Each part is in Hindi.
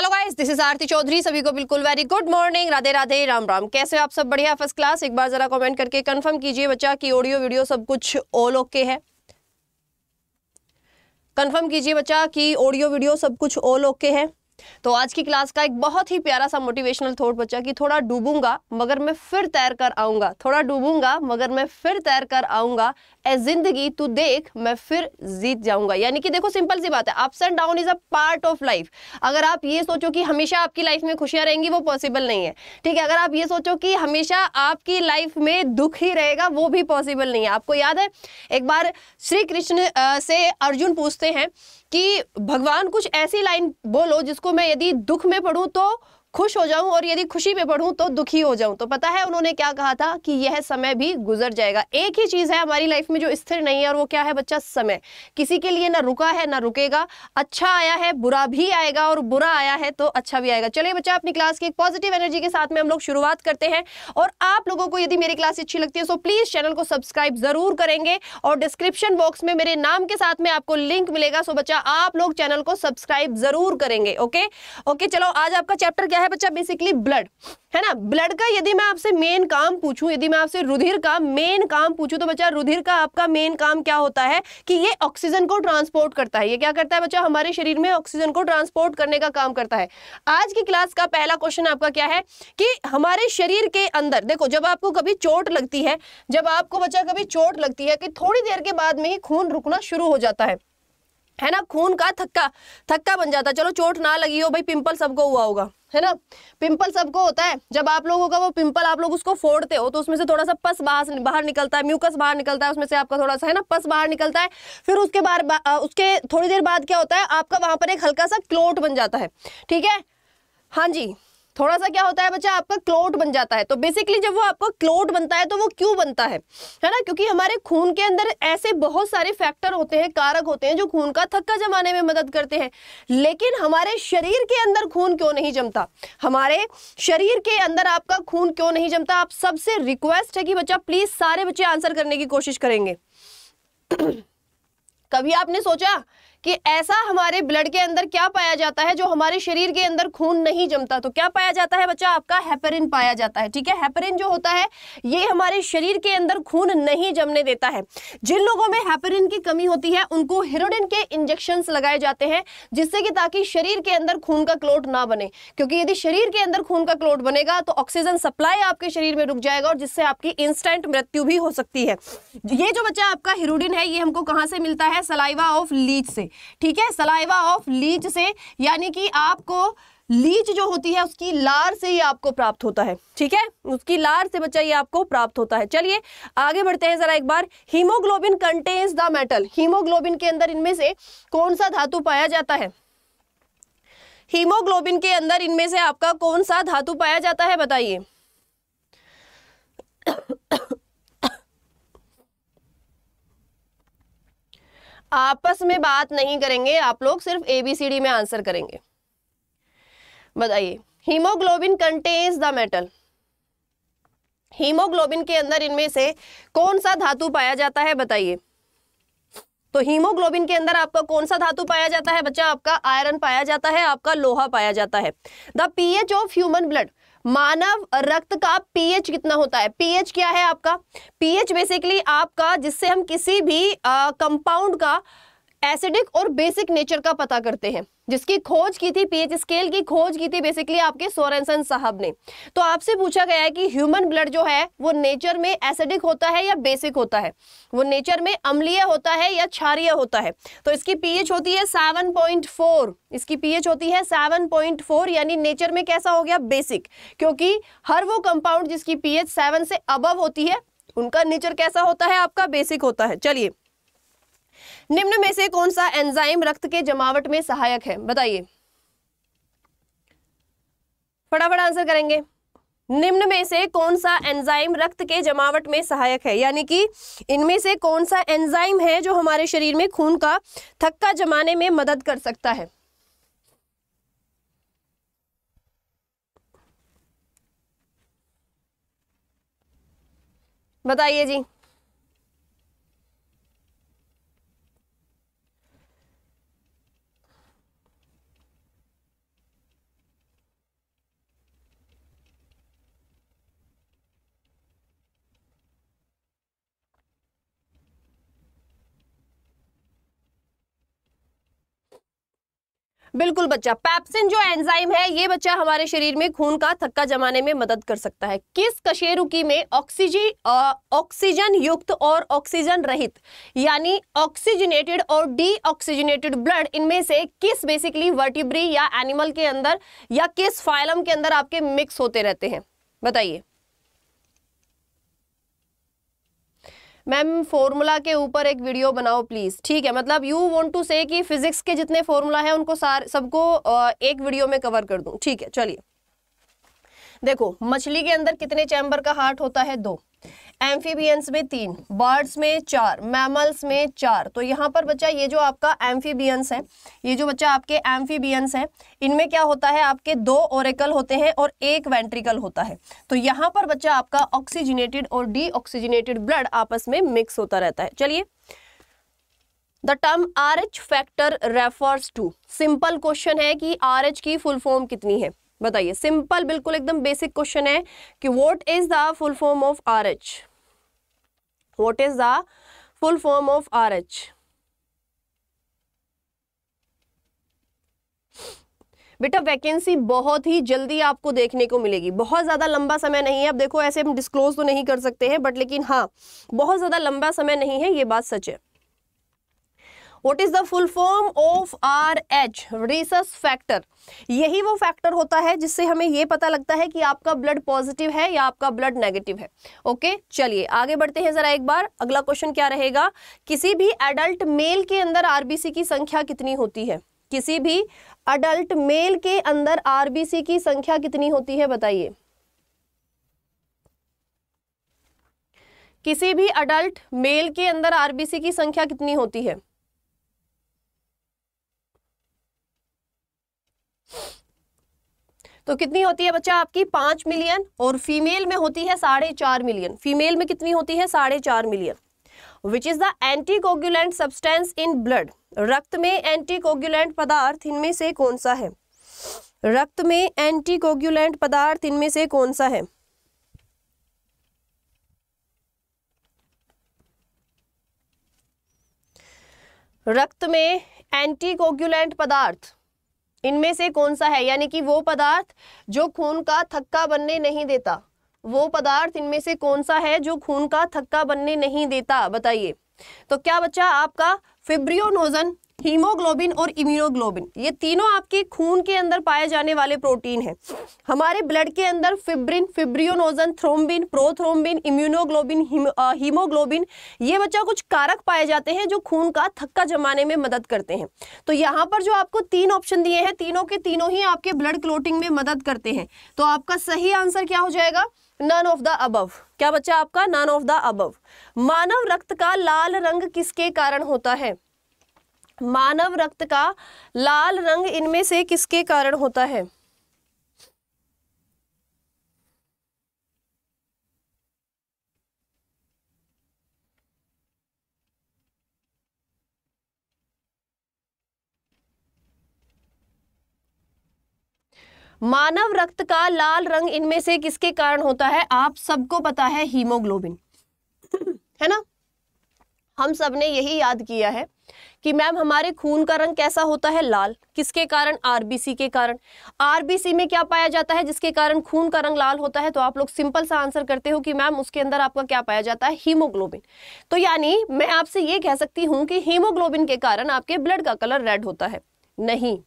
hello guys this is Aarti Chaudhary सभी को बिल्कुल very good morning Radhe Radhe Ram Ram कैसे आप सब बढ़िया फर्स्ट क्लास एक बार जरा कमेंट करके कंफर्म कीजिए बच्चा कि की ऑडियो वीडियो सब कुछ ऑल ओके है कंफर्म कीजिए बच्चा कि की ऑडियो वीडियो सब कुछ ऑल ओके है तो आज की क्लास का एक बहुत ही प्यारा सा मोटिवेशनल थॉट बच्चा कि थोड़ा डूबूंगा मगर मैं फिर तैर कर आऊंगा थोड़ा डूबूंगा मगर मैं फिर तैर कर आऊंगा ए जिंदगी तू देख मैं फिर जीत जाऊंगा यानी कि देखो सिंपल सी बात है ups and down is a part of life अगर आप ये सोचो कि हमेशा आपकी लाइफ में खुशियां रहेंगी वो पॉसिबल नहीं है ठीक है अगर आप ये सोचो कि हमेशा आपकी लाइफ में दुख ही रहेगा वो भी पॉसिबल नहीं है आपको याद है एक बार श्री कृष्ण से अर्जुन पूछते हैं कि भगवान कुछ ऐसी लाइन बोलो जिसको मैं यदि दुख में पढ़ूं तो खुश हो जाऊं और यदि खुशी में पढ़ूं तो दुखी हो जाऊं तो पता है उन्होंने क्या कहा था कि यह समय भी गुजर जाएगा एक ही चीज़ है हमारी लाइफ में जो स्थिर नहीं है और वो क्या है बच्चा समय किसी के लिए ना रुका है ना रुकेगा अच्छा आया है बुरा भी आएगा और बुरा आया है तो अच्छा भी आएगा चलिए बच्चा अपनी क्लास की एक पॉजिटिव एनर्जी के साथ में हम लोग शुरुआत करते हैं और आप लोगों को यदि मेरी क्लास अच्छी लगती है तो प्लीज़ चैनल को सब्सक्राइब ज़रूर करेंगे और डिस्क्रिप्शन बॉक्स में मेरे नाम के साथ में आपको लिंक मिलेगा सो बच्चा आप लोग चैनल को सब्सक्राइब ज़रूर करेंगे ओके ओके चलो आज आपका चैप्टर क्या क्या है बच्चा बेसिकली ब्लड है ना ब्लड का यदि मैं आपसे मेन काम पूछूं यदि मैं आपसे रुधिर का मेन काम पूछूं तो बच्चा रुधिर का आपका मेन काम क्या होता है कि ये ऑक्सीजन को ट्रांसपोर्ट करता है ये क्या करता है बच्चा हमारे शरीर में ऑक्सीजन को ट्रांसपोर्ट करने का काम करता है आज की क्लास का पहला क्वेश्चन आपका क्या है कि हमारे शरीर के अंदर देखो जब आपको कभी चोट लगती है जब आपको बच्चा कभी चोट लगती है कि थोड़ी देर के बाद में ही खून रुकना शुरू हो जाता है है ना खून का थक्का थक्का बन जाता है चलो चोट ना लगी हो भाई पिंपल सबको हुआ होगा है ना पिंपल सबको होता है जब आप लोगों का वो पिंपल आप लोग उसको फोड़ते हो तो उसमें से थोड़ा सा पस बाहर बाहर निकलता है म्यूकस बाहर निकलता है उसमें से आपका थोड़ा सा है ना पस बाहर निकलता है फिर उसके बाद उसके थोड़ी देर बाद क्या होता है आपका वहां पर एक हल्का सा क्लोट बन जाता है ठीक है हाँ जी थोड़ा सा क्या होता है बच्चा आपका क्लोट बन जाता है तो बेसिकली जब वो आपका क्लोट बनता है तो वो क्यों बनता है है ना क्योंकि हमारे खून के अंदर ऐसे बहुत सारे फैक्टर होते हैं कारक होते हैं जो खून का थक्का जमाने में मदद करते हैं लेकिन हमारे शरीर के अंदर खून क्यों नहीं जमता हमारे शरीर के अंदर आपका खून क्यों नहीं जमता आप सबसे रिक्वेस्ट है कि बच्चा प्लीज सारे बच्चे आंसर करने की कोशिश करेंगे कभी आपने सोचा कि ऐसा हमारे ब्लड के अंदर क्या पाया जाता है जो हमारे शरीर के अंदर खून नहीं जमता तो क्या पाया जाता है बच्चा आपका हेपरिन पाया जाता है ठीक है हेपरिन जो होता है ये हमारे शरीर के अंदर खून नहीं जमने देता है जिन लोगों में हेपरिन की कमी होती है उनको हिरोडिन के इंजेक्शन लगाए जाते हैं जिससे कि ताकि शरीर के अंदर खून का क्लोट ना बने क्योंकि यदि शरीर के अंदर खून का क्लोट बनेगा तो ऑक्सीजन सप्लाई आपके शरीर में रुक जाएगा और जिससे आपकी इंस्टेंट मृत्यु भी हो सकती है ये जो बच्चा आपका हिरोडिन है ये हमको कहाँ से मिलता है सलाइवा ऑफ लीच से ठीक है सलाइवा ऑफ लीच से यानी कि आपको लीच जो होती है उसकी लार से ही आपको प्राप्त होता है ठीक है उसकी लार से बच्चा ये आपको प्राप्त होता है चलिए आगे बढ़ते हैं जरा एक बार haemoglobin contains the metal haemoglobin के अंदर इनमें से कौन सा धातु पाया जाता है हीमोग्लोबिन के अंदर इनमें से आपका कौन सा धातु पाया जाता है बताइए आपस में बात नहीं करेंगे आप लोग सिर्फ ए बी सी डी में आंसर करेंगे बताइए haemoglobin contains the metal haemoglobin के अंदर इनमें से कौन सा धातु पाया जाता है बताइए तो हीमोग्लोबिन के अंदर आपका कौन सा धातु पाया जाता है बच्चा आपका आयरन पाया जाता है आपका लोहा पाया जाता है the pH of human blood मानव रक्त का पीएच कितना होता है पीएच क्या है आपका पीएच बेसिकली आपका जिससे हम किसी भी कंपाउंड का एसिडिक और बेसिक नेचर का पता करते हैं जिसकी खोज की थी पीएच स्केल की खोज की थी बेसिकली आपके सोरेनसन साहब ने तो आपसे पूछा गया है कि ह्यूमन ब्लड जो है वो नेचर में एसिडिक होता है या बेसिक होता है वो नेचर में अम्लीय होता है या क्षारिय होता है तो इसकी पीएच होती है 7.4 इसकी पीएच होती है 7.4 यानी नेचर में कैसा हो गया बेसिक क्योंकि हर वो कंपाउंड जिसकी पीएच सेवन से अबव होती है उनका नेचर कैसा होता है आपका बेसिक होता है चलिए निम्न में से कौन सा एंजाइम रक्त के जमावट में सहायक है बताइए फटाफट आंसर करेंगे निम्न में से कौन सा एंजाइम रक्त के जमावट में सहायक है यानी कि इनमें से कौन सा एंजाइम है जो हमारे शरीर में खून का थक्का जमाने में मदद कर सकता है बताइए जी बिल्कुल बच्चा पैप्सिन जो एंजाइम है ये बच्चा हमारे शरीर में खून का थक्का जमाने में मदद कर सकता है किस कशेरुकी में ऑक्सीजी ऑक्सीजन युक्त और ऑक्सीजन रहित यानी ऑक्सीजनेटेड और डीऑक्सीजनेटेड ब्लड इनमें से किस बेसिकली वर्टिब्री या एनिमल के अंदर या किस फाइलम के अंदर आपके मिक्स होते रहते हैं बताइए मैम फॉर्मूला के ऊपर एक वीडियो बनाओ प्लीज़ ठीक है मतलब यू वांट टू से कि फिजिक्स के जितने फॉर्मूला हैं उनको सार सबको एक वीडियो में कवर कर दू ठीक है चलिए देखो मछली के अंदर कितने चैम्बर का हार्ट होता है दो एम्फीबियंस में तीन बर्ड्स में चार मैमल्स में चार तो यहाँ पर बच्चा ये जो आपका एम्फीबियंस है ये जो बच्चा आपके एम्फीबियंस है इनमें क्या होता है आपके दो ओरेकल होते हैं और एक वेंट्रिकल होता है तो यहाँ पर बच्चा आपका ऑक्सीजनेटेड और डीऑक्सीजनेटेड ब्लड आपस में मिक्स होता रहता है चलिए the term R H factor refers to simple question है कि आर एच की फुल फॉर्म कितनी है बताइए सिंपल बिल्कुल एकदम बेसिक क्वेश्चन है कि what is the full form of R H what is the full form of R H बेटा वैकेंसी बहुत ही जल्दी आपको देखने को मिलेगी बहुत ज़्यादा लंबा समय नहीं है अब देखो ऐसे हम डिस्क्लोज तो नहीं कर सकते हैं बट लेकिन हाँ बहुत ज़्यादा लंबा समय नहीं है ये बात सच है what is the full form of R H rhesus factor यही वो फैक्टर होता है जिससे हमें ये पता लगता है कि आपका ब्लड पॉजिटिव है या आपका ब्लड नेगेटिव है ओके चलिए आगे बढ़ते हैं जरा एक बार अगला क्वेश्चन क्या रहेगा किसी भी एडल्ट मेल के अंदर आरबीसी की संख्या कितनी होती है किसी भी अडल्ट मेल के अंदर आरबीसी की संख्या कितनी होती है बताइए किसी भी अडल्ट मेल के अंदर आरबीसी की संख्या कितनी होती है तो कितनी होती है बच्चा आपकी पांच मिलियन और फीमेल में होती है साढ़े चार मिलियन फीमेल में कितनी होती है साढ़े चार million which is the anticoagulant substance in blood रक्त में एंटीकोगुलेंट पदार्थ इनमें से कौन सा है रक्त में एंटीकोगुलेंट पदार्थ इनमें से कौन सा है रक्त में एंटीकोगुलेंट पदार्थ इनमें से कौन सा है यानी कि वो पदार्थ जो खून का थक्का बनने नहीं देता वो पदार्थ इनमें से कौन सा है जो खून का थक्का बनने नहीं देता बताइए तो क्या बच्चा आपका फिब्रियोनोजन हीमोग्लोबिन और इम्यूनोग्लोबिन ये तीनों आपके खून के अंदर पाए जाने वाले प्रोटीन हैं हमारे ब्लड के अंदर fibrin fibrinogen thrombin prothrombin immunoglobin haemoglobin ये बच्चा कुछ कारक पाए जाते हैं जो खून का थक्का जमाने में मदद करते हैं तो यहाँ पर जो आपको तीन ऑप्शन दिए हैं तीनों के तीनों ही आपके ब्लड क्लोटिंग में मदद करते हैं तो आपका सही आंसर क्या हो जाएगा नन ऑफ द अबव क्या बच्चा आपका नन ऑफ द अबव मानव रक्त का लाल रंग किसके कारण होता है मानव रक्त का लाल रंग इनमें से किसके कारण होता है मानव रक्त का लाल रंग इनमें से किसके कारण होता है आप सबको पता है हीमोग्लोबिन है ना हम सब ने यही याद किया है कि मैम हमारे खून का रंग कैसा होता है लाल किसके कारण आरबीसी के कारण आरबीसी में क्या पाया जाता है जिसके कारण खून का रंग लाल होता है तो आप लोग सिंपल सा आंसर करते हो कि मैम उसके अंदर आपका क्या पाया जाता है हीमोग्लोबिन तो यानी मैं आपसे ये कह सकती हूँ कि हीमोग्लोबिन के कारण आपके ब्लड का कलर रेड होता है नहीं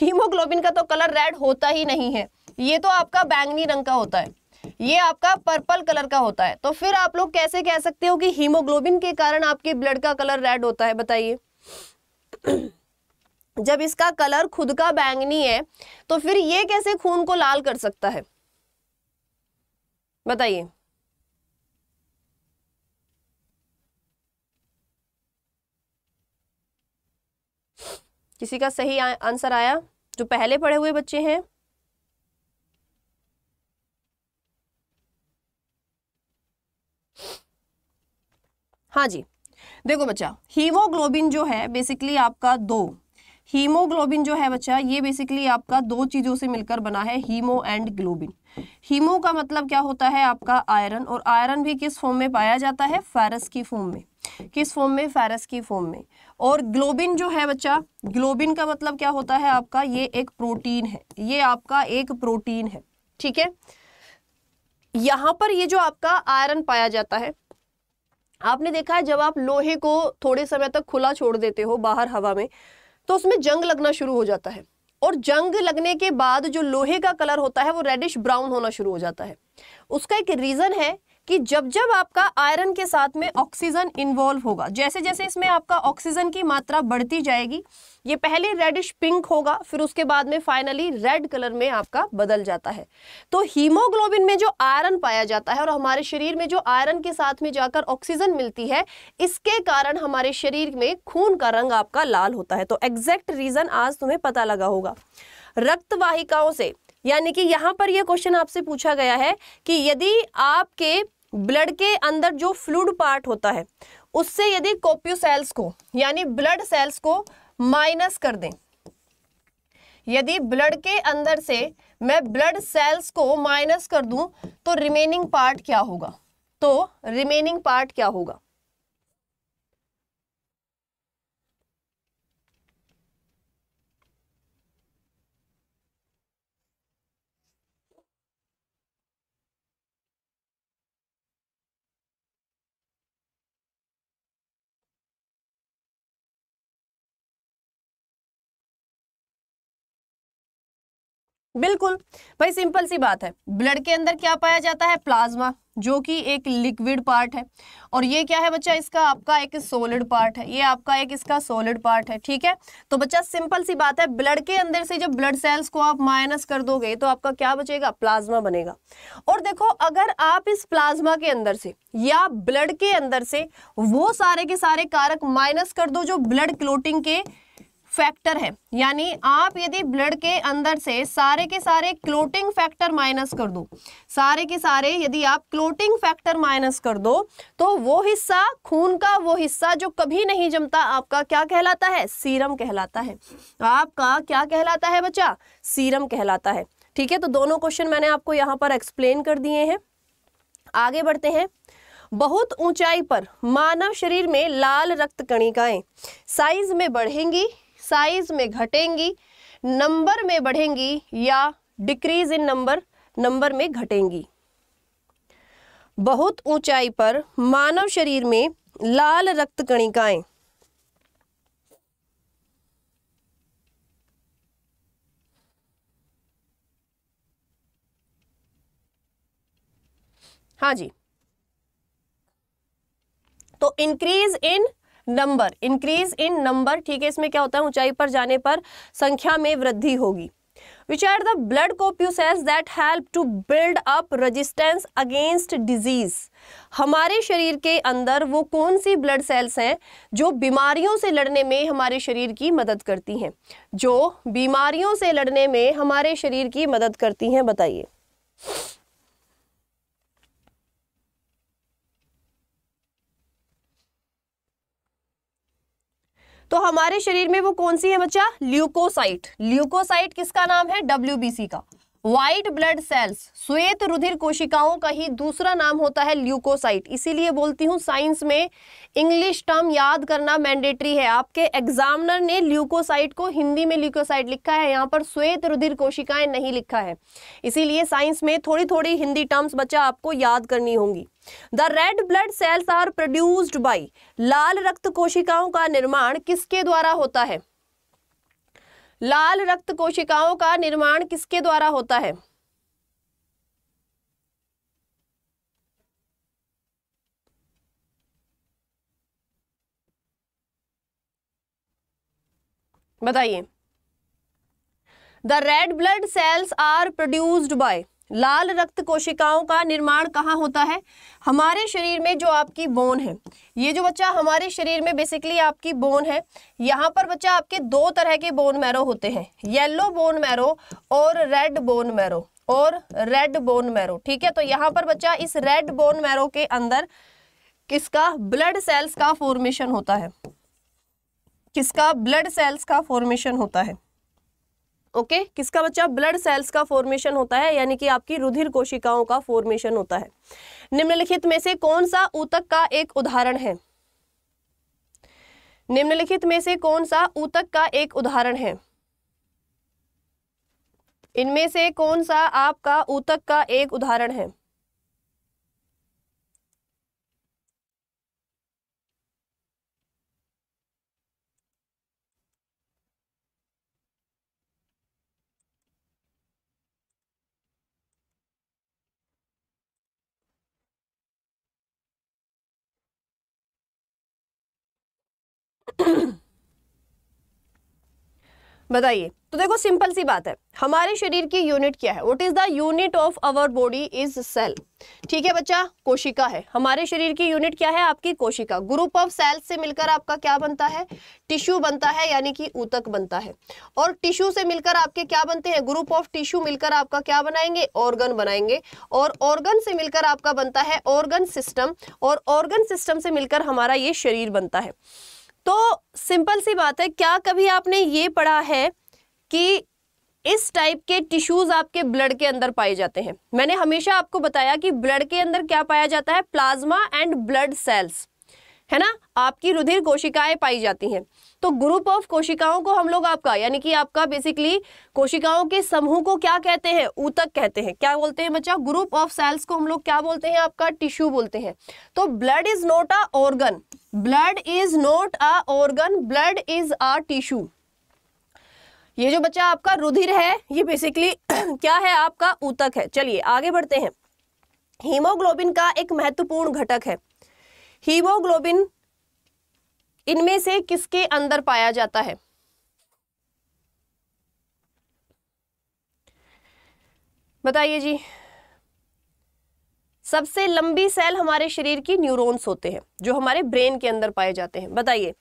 हीमोग्लोबिन का तो कलर रेड होता ही नहीं है ये तो आपका बैंगनी रंग का होता है ये आपका पर्पल कलर का होता है तो फिर आप लोग कैसे कह सकते हो कि हीमोग्लोबिन के कारण आपके ब्लड का कलर रेड होता है बताइए जब इसका कलर खुद का बैंगनी है तो फिर ये कैसे खून को लाल कर सकता है बताइए किसी का सही आंसर आया जो पहले पढ़े हुए बच्चे हैं हाँ जी देखो बच्चा हीमोग्लोबिन जो है बेसिकली आपका दो हीमोग्लोबिन जो है बच्चा ये बेसिकली आपका दो चीज़ों से मिलकर बना है हीमो एंड ग्लोबिन हीमो का मतलब क्या होता है आपका आयरन और आयरन भी किस फॉर्म में पाया जाता है फेरस की फॉर्म में किस फॉर्म में फेरस की फॉर्म में और ग्लोबिन जो है बच्चा ग्लोबिन का मतलब क्या होता है आपका ये एक प्रोटीन है ये आपका एक प्रोटीन है ठीक है यहाँ पर ये जो आपका आयरन पाया जाता है आपने देखा है जब आप लोहे को थोड़े समय तक खुला छोड़ देते हो बाहर हवा में तो उसमें जंग लगना शुरू हो जाता है और जंग लगने के बाद जो लोहे का कलर होता है वो रेडिश ब्राउन होना शुरू हो जाता है उसका एक रीज़न है कि जब जब आपका आयरन के साथ में ऑक्सीजन इन्वॉल्व होगा जैसे जैसे इसमें आपका ऑक्सीजन की मात्रा बढ़ती जाएगी ये पहले रेडिश पिंक होगा फिर उसके बाद में फाइनली रेड कलर में आपका बदल जाता है तो हीमोग्लोबिन में जो आयरन पाया जाता है और हमारे शरीर में जो आयरन के साथ में जाकर ऑक्सीजन मिलती है इसके कारण हमारे शरीर में खून का रंग आपका लाल होता है तो एग्जैक्ट रीजन आज तुम्हें पता लगा होगा रक्त वाहिकाओं से यानी कि यहाँ पर यह क्वेश्चन आपसे पूछा गया है कि यदि आपके ब्लड के अंदर जो फ्लूड पार्ट होता है उससे यदि कोप्यू सेल्स को यानी ब्लड सेल्स को माइनस कर दें यदि ब्लड के अंदर से मैं ब्लड सेल्स को माइनस कर दूं तो रिमेनिंग पार्ट क्या होगा तो रिमेनिंग पार्ट क्या होगा बिल्कुल भाई सिंपल सी बात है ब्लड के अंदर क्या पाया जाता है प्लाज्मा जो कि एक लिक्विड पार्ट है और ये क्या है बच्चा इसका आपका एक सोलिड पार्ट है ये आपका एक इसका सोलिड पार्ट है ठीक है तो बच्चा सिंपल सी बात है ब्लड के अंदर से जब ब्लड सेल्स को आप माइनस कर दोगे तो आपका क्या बचेगा प्लाज्मा बनेगा और देखो अगर आप इस प्लाज्मा के अंदर से या ब्लड के अंदर से वो सारे के सारे कारक माइनस कर दो जो ब्लड क्लोटिंग के फैक्टर है यानी आप यदि ब्लड के अंदर से सारे के सारे क्लोटिंग फैक्टर माइनस कर दो सारे के सारे यदि आप क्लोटिंग फैक्टर माइनस कर दो तो वो हिस्सा खून का वो हिस्सा जो कभी नहीं जमता आपका क्या कहलाता है सीरम कहलाता है आपका क्या कहलाता है बच्चा सीरम कहलाता है ठीक है तो दोनों क्वेश्चन मैंने आपको यहाँ पर एक्सप्लेन कर दिए हैं आगे बढ़ते हैं बहुत ऊंचाई पर मानव शरीर में लाल रक्त कणिकाएं साइज में बढ़ेंगी साइज में घटेंगी नंबर में बढ़ेंगी या डिक्रीज इन नंबर नंबर में घटेंगी बहुत ऊंचाई पर मानव शरीर में लाल रक्त कणिकाएं हाँ जी तो increase in number increase in number ठीक है इसमें क्या होता है ऊंचाई पर जाने पर संख्या में वृद्धि होगी विच आर द ब्लड कोप्यूस that help to build up resistance against disease हमारे शरीर के अंदर वो कौन सी ब्लड सेल्स हैं जो बीमारियों से लड़ने में हमारे शरीर की मदद करती हैं जो बीमारियों से लड़ने में हमारे शरीर की मदद करती हैं बताइए तो हमारे शरीर में वो कौन सी है बच्चा ल्यूकोसाइट ल्यूकोसाइट किसका नाम है डब्ल्यू का व्हाइट ब्लड सेल्स श्वेत रुधिर कोशिकाओं का ही दूसरा नाम होता है ल्यूकोसाइट इसीलिए बोलती हूँ साइंस में इंग्लिश टर्म याद करना मैंडेटरी है आपके एग्जामिनर ने ल्यूकोसाइट को हिंदी में ल्यूकोसाइट लिखा है यहाँ पर श्वेत रुधिर कोशिकाएं नहीं लिखा है इसीलिए साइंस में थोड़ी थोड़ी हिंदी टर्म्स बच्चा आपको याद करनी होंगी the red blood cells are produced by लाल रक्त कोशिकाओं का निर्माण किसके द्वारा होता है लाल रक्त कोशिकाओं का निर्माण किसके द्वारा होता है बताइए the red blood cells are produced by लाल रक्त कोशिकाओं का निर्माण कहाँ होता है हमारे शरीर में जो आपकी बोन है ये जो बच्चा हमारे शरीर में बेसिकली आपकी बोन है यहाँ पर बच्चा आपके दो तरह के बोन मैरो होते हैं येलो बोन मैरो और रेड बोन मैरो और रेड बोन मैरो ठीक है तो यहाँ पर बच्चा इस रेड बोन मैरो के अंदर किसका ब्लड सेल्स का फॉर्मेशन होता है किसका ब्लड सेल्स का फॉर्मेशन होता है ओके किसका बच्चा ब्लड सेल्स का फॉर्मेशन होता है यानी कि आपकी रुधिर कोशिकाओं का फॉर्मेशन होता है निम्नलिखित में से कौन सा ऊतक का एक उदाहरण है निम्नलिखित में से कौन सा ऊतक का एक उदाहरण है इनमें से कौन सा आपका ऊतक का एक उदाहरण है बताइए तो देखो सिंपल सी बात है हमारे शरीर की यूनिट क्या है what is the unit of our body is cell ठीक है बच्चा कोशिका है हमारे शरीर की यूनिट क्या है आपकी कोशिका ग्रुप ऑफ सेल्स से मिलकर आपका क्या बनता है टिश्यू बनता है यानी कि ऊतक बनता है और टिश्यू से मिलकर आपके क्या बनते हैं ग्रुप ऑफ टिश्यू मिलकर आपका क्या बनाएंगे ऑर्गन बनाएंगे और ऑर्गन से मिलकर आपका बनता है ऑर्गन सिस्टम और ऑर्गन सिस्टम से मिलकर हमारा ये शरीर बनता है तो सिंपल सी बात है क्या कभी आपने ये पढ़ा है कि इस टाइप के टिश्यूज आपके ब्लड के अंदर पाए जाते हैं मैंने हमेशा आपको बताया कि ब्लड के अंदर क्या पाया जाता है प्लाज्मा एंड ब्लड सेल्स है ना आपकी रुधिर कोशिकाएं पाई जाती हैं तो ग्रुप ऑफ कोशिकाओं को हम लोग आपका यानी कि आपका बेसिकली कोशिकाओं के समूह को क्या कहते हैं ऊतक कहते हैं क्या बोलते हैं बच्चा ग्रुप ऑफ सेल्स को हम लोग क्या बोलते हैं आपका टिश्यू बोलते हैं तो blood is not a organ blood is not a organ blood is a tissue ये जो बच्चा आपका रुधिर है ये बेसिकली क्या है आपका ऊतक है चलिए आगे बढ़ते हैं हीमोग्लोबिन का एक महत्वपूर्ण घटक है हीमोग्लोबिन इनमें से किसके अंदर पाया जाता है बताइए जी सबसे लंबी सेल हमारे शरीर की न्यूरॉन्स होते हैं जो हमारे ब्रेन के अंदर पाए जाते हैं बताइए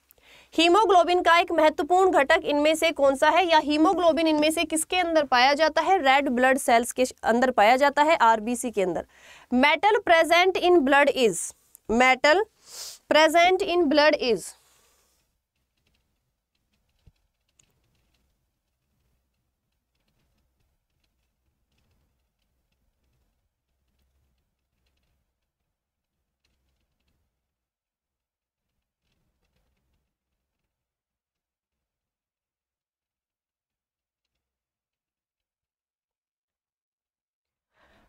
हीमोग्लोबिन का एक महत्वपूर्ण घटक इनमें से कौन सा है या हीमोग्लोबिन इनमें से किसके अंदर पाया जाता है रेड ब्लड सेल्स के अंदर पाया जाता है आरबीसी के अंदर metal present in blood is metal present in blood is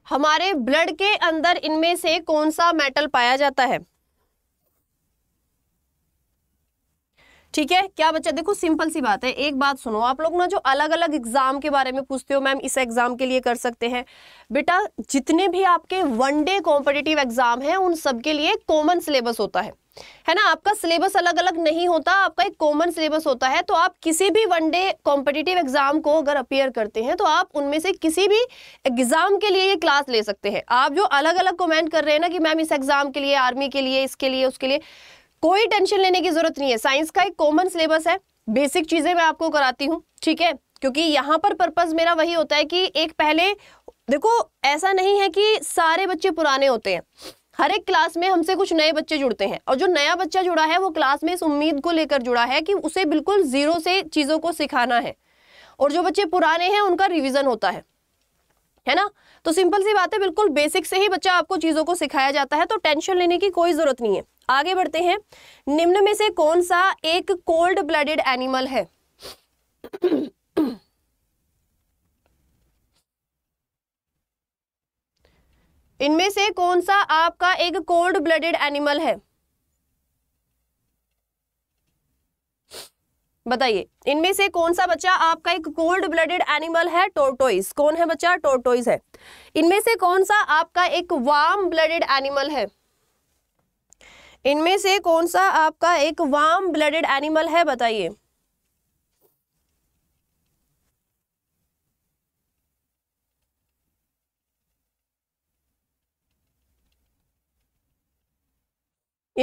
हमारे ब्लड के अंदर इनमें से कौन सा मेटल पाया जाता है ठीक है क्या बच्चा देखो सिंपल सी बात है एक बात सुनो आप लोग ना जो अलग अलग एग्जाम के बारे में पूछते हो मैम इस एग्जाम के लिए कर सकते हैं बेटा जितने भी आपके वन डे कॉम्पिटेटिव एग्जाम है उन सबके लिए कॉमन सिलेबस होता है है ना आपका सिलेबस अलग अलग नहीं होता आपका एक कॉमन सिलेबस होता है तो आप किसी भी वन डे कॉम्पिटिटिव एग्जाम को अगर अपेयर करते हैं तो आप उनमें से किसी भी एग्जाम के लिए ये क्लास ले सकते हैं आप जो अलग अलग कमेंट कर रहे हैं ना कि मैम इस एग्जाम के लिए आर्मी के लिए इसके लिए उसके लिए कोई टेंशन लेने की जरूरत नहीं है साइंस का एक कॉमन सिलेबस है बेसिक चीजें मैं आपको कराती हूँ ठीक है क्योंकि यहाँ पर पर्पज मेरा वही होता है कि एक पहले देखो ऐसा नहीं है कि सारे बच्चे पुराने होते हैं हर एक क्लास में हमसे कुछ नए बच्चे जुड़ते हैं और जो नया बच्चा जुड़ा है वो क्लास में इस उम्मीद को लेकर जुड़ा है कि उसे बिल्कुल जीरो से चीज़ों को सिखाना है और जो बच्चे पुराने हैं उनका रिविज़न होता है है ना तो सिंपल सी बात है बिल्कुल बेसिक से ही बच्चा आपको चीज़ों को सिखाया जाता है तो टेंशन लेने की कोई ज़रूरत नहीं है आगे बढ़ते हैं निम्न में से कौन सा एक कोल्ड ब्लडेड एनिमल है इनमें से कौन सा आपका एक कोल्ड ब्लडेड एनिमल है बताइए इनमें से कौन सा बच्चा आपका एक कोल्ड ब्लडेड एनिमल है टोर्टोइस कौन है बच्चा टोर्टोइस है इनमें से कौन सा आपका एक वार्म ब्लडेड एनिमल है इनमें से कौन सा आपका एक वार्म ब्लडेड एनिमल है बताइए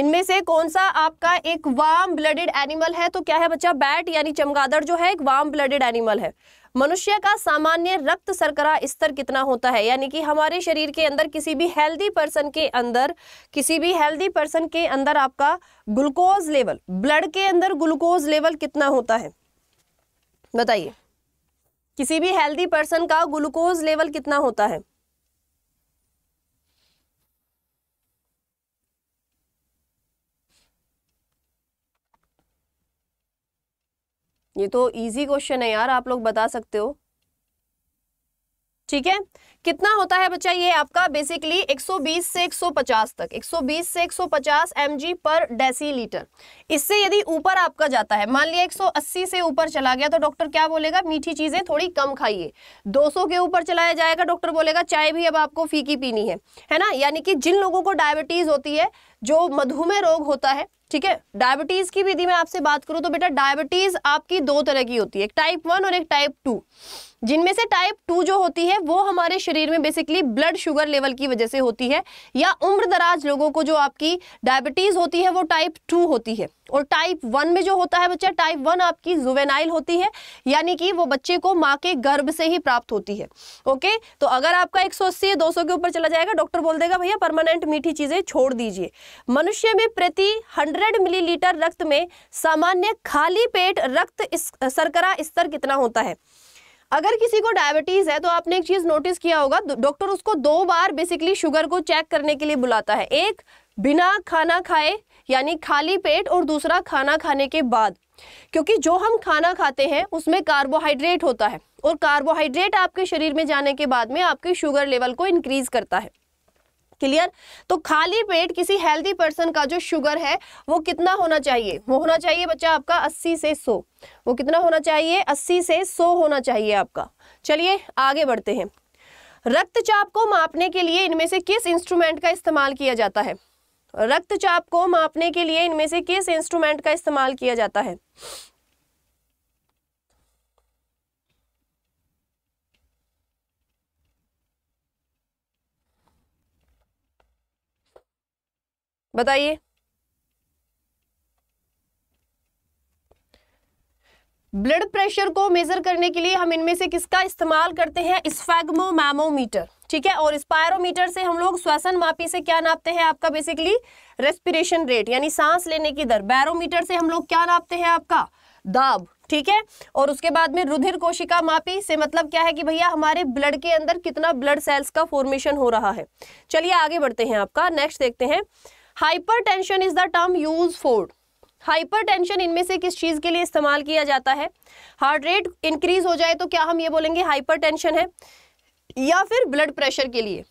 इनमें से कौन सा आपका एक वार्म ब्लडेड एनिमल है तो क्या है बच्चा बैट यानी चमगादड़ जो है एक वार्म ब्लडेड एनिमल है मनुष्य का सामान्य रक्त सरकरा स्तर कितना होता है यानी कि हमारे शरीर के अंदर किसी भी हेल्दी पर्सन के अंदर किसी भी हेल्दी पर्सन के अंदर आपका ग्लूकोज लेवल ब्लड के अंदर ग्लूकोज लेवल कितना होता है बताइए किसी भी हेल्दी पर्सन का ग्लूकोज लेवल कितना होता है ये तो इजी क्वेश्चन है यार आप लोग बता सकते हो ठीक है कितना होता है बच्चा ये आपका बेसिकली 120 से 150 तक 120 से 150 जी पर डेसीलीटर इससे यदि ऊपर आपका जाता है मान लिया 180 से ऊपर चला गया तो डॉक्टर क्या बोलेगा मीठी चीज़ें थोड़ी कम खाइए 200 के ऊपर चलाया जाएगा डॉक्टर बोलेगा चाय भी अब आपको फीकी पीनी है है ना यानी कि जिन लोगों को डायबिटीज़ होती है जो मधुमेह रोग होता है ठीक है डायबिटीज की विधि मैं आपसे बात करूं तो बेटा डायबिटीज आपकी दो तरह की होती है एक टाइप वन और एक टाइप टू जिनमें से टाइप टू जो होती है वो हमारे शरीर में बेसिकली ब्लड शुगर लेवल की वजह से होती है या उम्र दराज लोगों को जो आपकी डायबिटीज़ होती है वो टाइप टू होती है और टाइप वन में जो होता है बच्चा टाइप वन आपकी जुवेनाइल होती है यानी कि वो बच्चे को माँ के गर्भ से ही प्राप्त होती है ओके तो अगर आपका एक सौ अस्सी दो सौ के ऊपर चला जाएगा डॉक्टर बोल देगा भैया परमानेंट मीठी चीज़ें छोड़ दीजिए मनुष्य में प्रति हंड्रेड मिलीलीटर रक्त में सामान्य खाली पेट रक्त सरकरा शर्करा स्तर कितना होता है अगर किसी को डायबिटीज है तो आपने एक चीज नोटिस किया होगा डॉक्टर उसको दो बार बेसिकली शुगर को चेक करने के लिए बुलाता है एक बिना खाना खाए यानी खाली पेट और दूसरा खाना खाने के बाद क्योंकि जो हम खाना खाते हैं उसमें कार्बोहाइड्रेट होता है और कार्बोहाइड्रेट आपके शरीर में जाने के बाद में आपके शुगर लेवल को इंक्रीज करता है क्लियर तो खाली पेट किसी हेल्दी पर्सन का जो शुगर है वो कितना होना चाहिए वो होना चाहिए बच्चा आपका अस्सी से सौ वो कितना होना चाहिए अस्सी से सौ होना चाहिए आपका चलिए आगे बढ़ते हैं रक्तचाप को मापने के लिए इनमें से किस इंस्ट्रूमेंट का इस्तेमाल किया जाता है रक्तचाप को मापने के लिए इनमें से किस इंस्ट्रूमेंट का इस्तेमाल किया जाता है बताइए ब्लड प्रेशर को मेजर करने के लिए हम इनमें से किसका इस्तेमाल करते हैं मैमोमीटर ठीक है और स्पायरोमीटर से हम लोग श्वसन मापी से क्या नापते हैं आपका बेसिकली रेस्पिरेशन रेट यानी सांस लेने की दर बैरोमीटर से हम लोग क्या नापते हैं आपका दाब ठीक है और उसके बाद में रुधिर कोशिका मापी से मतलब क्या है कि भैया हमारे ब्लड के अंदर कितना ब्लड सेल्स का फॉर्मेशन हो रहा है चलिए आगे बढ़ते हैं आपका नेक्स्ट देखते हैं hypertension is the term use for hypertension इनमें से किस चीज़ के लिए इस्तेमाल किया जाता है हार्ट रेट इंक्रीज हो जाए तो क्या हम ये बोलेंगे हाइपरटेंशन है या फिर ब्लड प्रेशर के लिए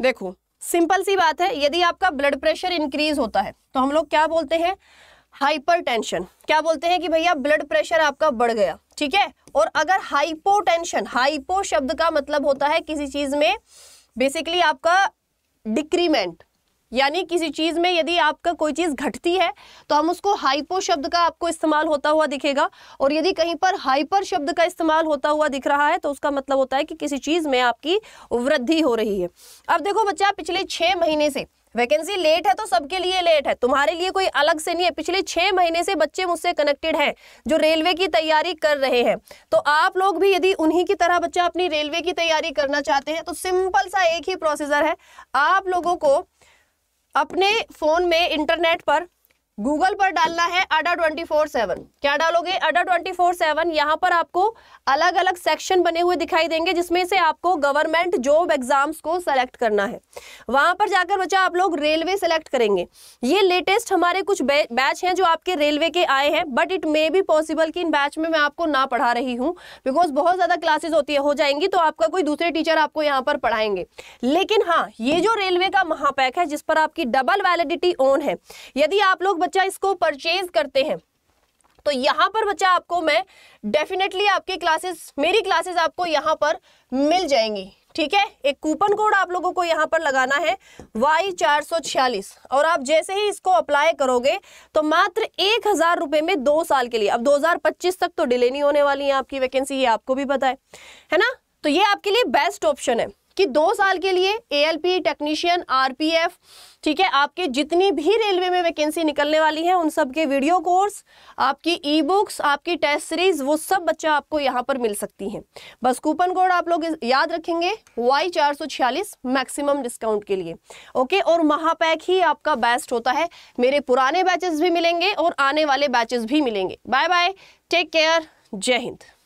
देखो सिंपल सी बात है यदि आपका ब्लड प्रेशर इंक्रीज होता है तो हम लोग क्या बोलते हैं हाइपरटेंशन क्या बोलते हैं कि भैया ब्लड प्रेशर आपका बढ़ गया ठीक है और अगर हाइपोटेंशन हाइपो शब्द का मतलब होता है किसी चीज में बेसिकली आपका डिक्रीमेंट यानी किसी चीज़ में यदि आपका कोई चीज़ घटती है तो हम उसको हाइपो शब्द का आपको इस्तेमाल होता हुआ दिखेगा और यदि कहीं पर हाइपर शब्द का इस्तेमाल होता हुआ दिख रहा है तो उसका मतलब होता है कि किसी चीज़ में आपकी वृद्धि हो रही है अब देखो बच्चा पिछले छह महीने से वैकेंसी लेट है तो सबके लिए लेट है तुम्हारे लिए कोई अलग से नहीं है पिछले छह महीने से बच्चे मुझसे कनेक्टेड हैं जो रेलवे की तैयारी कर रहे हैं तो आप लोग भी यदि उन्हीं की तरह बच्चा अपनी रेलवे की तैयारी करना चाहते हैं तो सिंपल सा एक ही प्रोसीजर है आप लोगों को अपने फोन में इंटरनेट पर गूगल पर डालना है अडा ट्वेंटी फोर सेवन क्या डालोगे अडा ट्वेंटी फोर सेवन यहाँ पर आपको अलग अलग सेक्शन बने हुए दिखाई देंगे जिसमें से आपको गवर्नमेंट जॉब एग्जाम्स को सेलेक्ट करना है वहां पर जाकर बच्चा आप लोग रेलवे सेलेक्ट करेंगे ये लेटेस्ट हमारे कुछ बैच हैं जो आपके रेलवे के आए हैं but it may be possible कि इन बैच में मैं आपको ना पढ़ा रही हूँ बिकॉज बहुत ज़्यादा क्लासेज होती है हो जाएंगी तो आपका कोई दूसरे टीचर आपको यहाँ पर पढ़ाएंगे लेकिन हाँ ये जो रेलवे का महापैक है जिस पर आपकी डबल वैलिडिटी ऑन है यदि आप लोग बच्चा इसको परचेज करते हैं तो यहां पर बच्चा आपको मैं डेफिनेटली आपकी क्लासेस मेरी क्लासेस आपको यहां पर मिल जाएंगी ठीक है एक कूपन कोड आप लोगों को यहां पर लगाना है वाई चार और आप जैसे ही इसको अप्लाई करोगे तो मात्र एक हजार रुपए में दो साल के लिए अब 2025 तक तो डिले नहीं होने वाली है आपकी वैकेंसी ये आपको भी पता है है ना तो ये आपके लिए बेस्ट ऑप्शन है कि दो साल के लिए एएलपी टेक्नीशियन आरपीएफ ठीक है आपके जितनी भी रेलवे में वैकेंसी निकलने वाली है उन सब के वीडियो कोर्स आपकी ई बुक्स आपकी टेस्ट सीरीज वो सब बच्चा आपको यहाँ पर मिल सकती हैं बस कूपन कोड आप लोग याद रखेंगे वाई चार सौ छियालीस मैक्सिमम डिस्काउंट के लिए ओके और महापैक ही आपका बेस्ट होता है मेरे पुराने बैचेस भी मिलेंगे और आने वाले बैचेस भी मिलेंगे बाय बाय टेक केयर जय हिंद